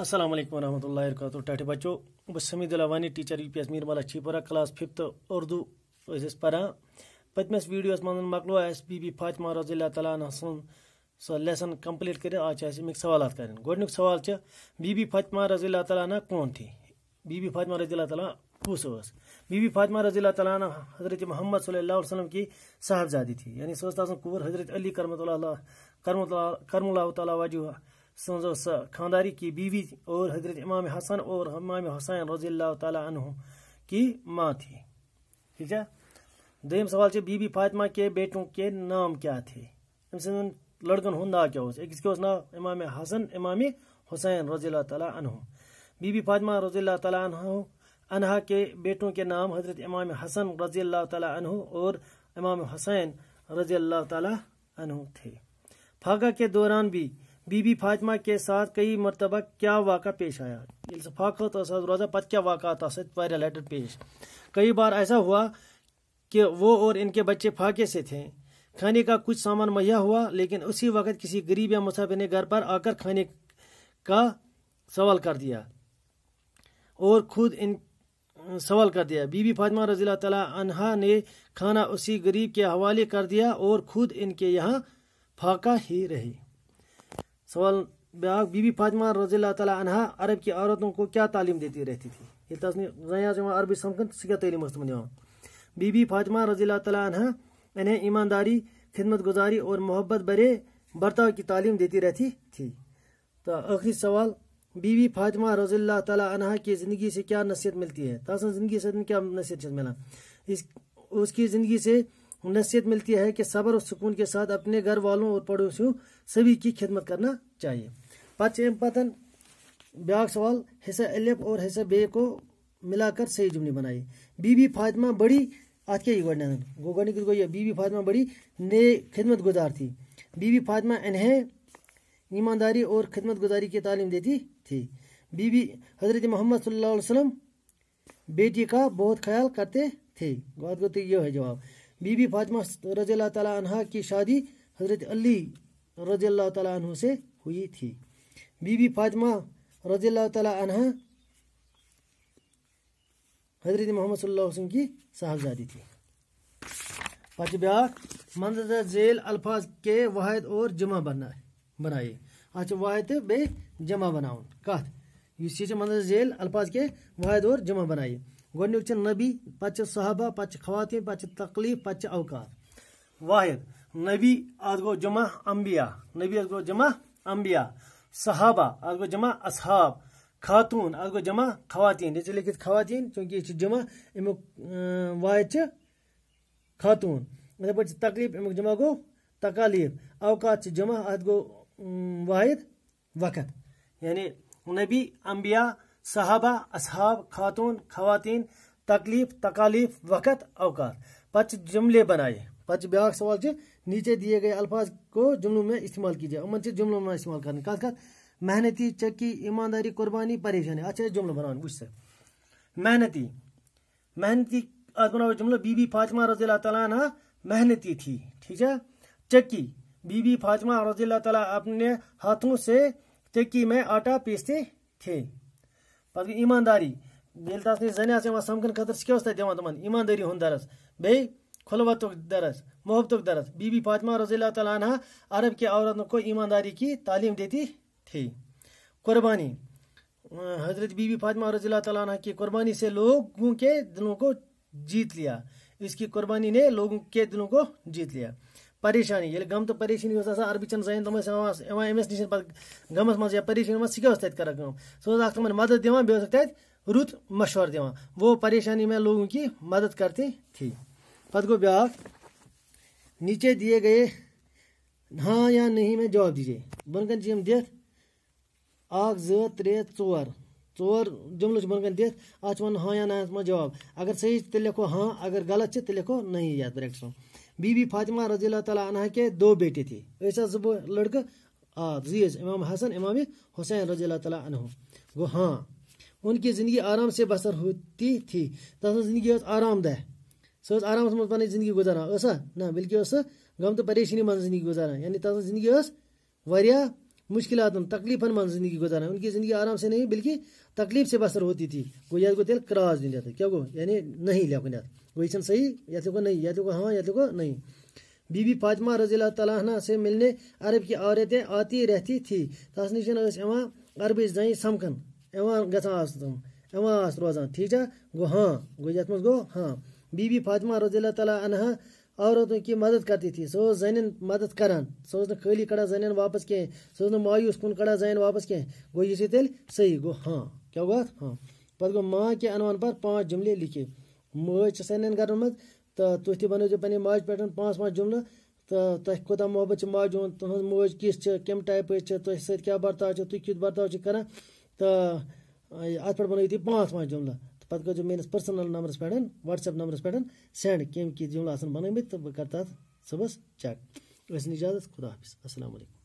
असलम वरहमल वरक टाटे बच्चों बसमीद अवानी टीचर यू पी एस मीर माला क्लास फिफ्थ उर्दू पढ़ा पतमस वीडियोस मन मकलो एस बी बी फातिमा रजी तला सो लेसन कम्प्लीट कर आज अमिक सवाल कर गोक सवाल बी बी फातिमा रजी तला कौन थी बी बी फातिमा रजी तला कूस बी बी फातिमा रजी तला हजरत मोहम्मद सल्लम की साहबजादी थी यानी सो कूर हजरत अली करमत करमुल्ला वजूह सो खानदारी की बीवी और हजरत इमाम हसन और इमाम हुसैन रजी तह की माँ थी ठीक है दोम सवाल बीबी फातिमा के बेटों के नाम क्या थे अम सद लड़कन हूं ना क्या अकिस के ना इमाम हसन इमाम हुसैन रजी तह बीबी फातिमा रजी तह के बेटों के नाम हजरत इमाम हसन रजी तह और इमाम हुसैन रजी तह थे फाका के दौरान भी बीबी फातिमा के साथ कई मरतबा क्या वाक़ा पेश आया इल्सफाकत रोज़ा पत क्या वाक़ा लेटर पेश कई बार ऐसा हुआ कि वो और इनके बच्चे फाके से थे खाने का कुछ सामान मुहैया हुआ लेकिन उसी वक्त किसी गरीब या मुसाफिर ने घर पर आकर खाने का सवाल कर दिया और खुद इन सवाल कर दिया बीबी फातिमा रजी तला ने खाना उसी गरीब के हवाले कर दिया और खुद इनके यहाँ फाका ही रही सवाल बीबी फातिमा रजील तला अनहा अरब की औरतों को क्या तालीम देती रहती थी ये अरबी समकन क्या तलीम बीबी फातिमा रजील तला अनहा इन्हें ईमानदारी खिदमत गुजारी और मोहब्बत बरे बर्ताव की तालीम देती रहती थी तो आखिरी सवाल बीबी फातिमा रजील्ला तला अनहा की ज़िंदगी से क्या नसीहत मिलती है तसन तो ज़िंदगी से तो क्या नसीहत मिला इस उसकी ज़िंदगी से नसीहत मिलती है कि सब्र और सुकून के साथ अपने घर वालों और पड़ोसियों सभी की खिदमत करना चाहिए पच एम पतन ब्या सवाल हिस्सा एलिफ और हिस्सा बे को मिलाकर सही जुमनी बनाई बीबी फातिमा बड़ी अत क्या गो गई बीबी फातिमा बड़ी ने खिदमत गुजार थी बीबी फातिमा इन्हें ईमानदारी और खिदमत गुजारी की तालीम देती थी बीबी हजरत मोहम्मद सल्लल्लाहु अलैहि वसल्लम बेटी का बहुत ख्याल करते थे बात को तो यह है जवाब बीबी फातिमा रजी अल्लाह तला की शादी हज़रत अली रजी अल्लाह तला से हुई थी बीबी फातिमा रजी अल्लाह तला हज़रत मोहम्मद वसल्लम की साहबजादी थी पच ब्या मंदर झेल अल्फाज के वाहिद और जमा बना बनाए अच्छा वाहिद बे जमा बनाउन कत इस मंदा जेल अल्फाज के वाहिद और जमा बनाए गोक नबी पे सहबा पे खवातीन पे तकलीफ पे अवकात वाहिद नबी अत गो जमा अम्बिया नबी अत गो जमा अम्बिया सहबा अत गो जमा असहाब खातून अत गो जमा खवातीन ये लिखित खवातीन चूंकि यह जमा अमुक वाद खातून इथे पे तकलीफ अमुक जमा गो तकालीफ अवकात जमा अत गो वाहिद वक्त यानी नबी अम्बिया सहाबा असहाब खातून खातन तकलीफ तकालीफ वक़्त अवकात पच जुमले बनाए पच ब्या सवाल नीचे दिए गए अल्फाज को जुमलों में इस्तेमाल कीजिए अमन से जुमलों में इस्तेमाल करने कत कत मेहनती चक्की ईमानदारी कुर्बानी परेशानी अच्छे जुमलों बना वह मेहनती मेहनती आज बना जुमलो बीबी फातिमा रजील तला मेहनती थी ठीक है चक्की बीबी फातिमा रजील तला अपने हाथों से चक्की में आटा पीसते थे पे गई ईमानदारी ये तस नई जन समकन खतर क्या दिवान तुम ईमानदारी हूं दरस बे खुलवत दरस मोहब्बत दरस बीबी फातिमा रजील तला अरब के औरतों को ईमानदारी की तालीम देती थी कुर्बानी हजरत बीबी फातिमा रजील तह की कुर्बानी से लोगों के दिलों को जीत लिया इसकी कुर्बानी ने लोगों के दिलों को जीत लिया परेशानी ये गम तो परेशानी अरबी चंद सैन तम अमिस नश पे गमस मे या परेशानी मे सह तम सह तम मदद दिवान बेस तथा रुत मशवर दिवान वो परेशानी में लोगों की मदद करती थी पत गो ब्या नीचे दिए गए हाँ या नहीं में जवाब दीजिए बन कन हम दिख त्रे चोर चोर जुमल बन कन दिख हाँ या ना मे जवाब अगर सही तो लिखो हाँ अगर गलत तो लिखो नहीं ये ब्रैकेट बीबी फातिमा रजील तला के दो बेटे थे ऐसा जब लड़का जीज इमाम हसन इमाम हुसैन रजील तला गो हाँ उनकी ज़िंदगी आराम से बसर होती थी तथा ज़िंदगी दह सह आराम मज पे जिंदगी गुजारा ऐसा ना बल्कि गम तो परेशानी मन जिंदगी गुजारा यानी तथा जिंदगी मुश्किल तकलीफन मन जिंदगी गुजारा उनकी जिंदगी आराम से नहीं बल्कि तकलीफ से बसर होती थी गो ये गो तेल क्रास दिन क्या गो यानी नहीं लेकिन क्वेश्चन सही यात्रियों को नहीं यात्रियों को हाँ यात्रियों को नहीं बीबी फातिमा रजील तला से मिलने अरब की औरतें आती रहती थी तस नश अरब जन समकन गास तम एवं रोजान ठीक है गो हाँ गो ये मो हाँ बीबी फातिमा रजील तला औरतों की मदद करती थी सो जन मदद करान सो खाली कड़ा जन वापस कह सो मायूस कुन कड़ा जन वापस कह गो यह तेल सही गो हाँ क्या गो हाँ पे गो माँ के अनवान पर पाँच जुमले लिखे मौज छ सान घर तु तो बनो पे माज पे पांच पांच जुमल तो तुम कूत मोहब्बत माज हूँ तुहद मौज किस कम टाइप तुह स बर्ताव तुम कित बर्ताव करान तो अत पे बनो तुम पाँच पाँच जुमल पे कर्ज मेस पर्सनल नंबर पे वट्सएप नंबर पे सेंड कम कि जुमल बन तो बह तथा सुबह चेक इजाजत खुदा हाफिज असल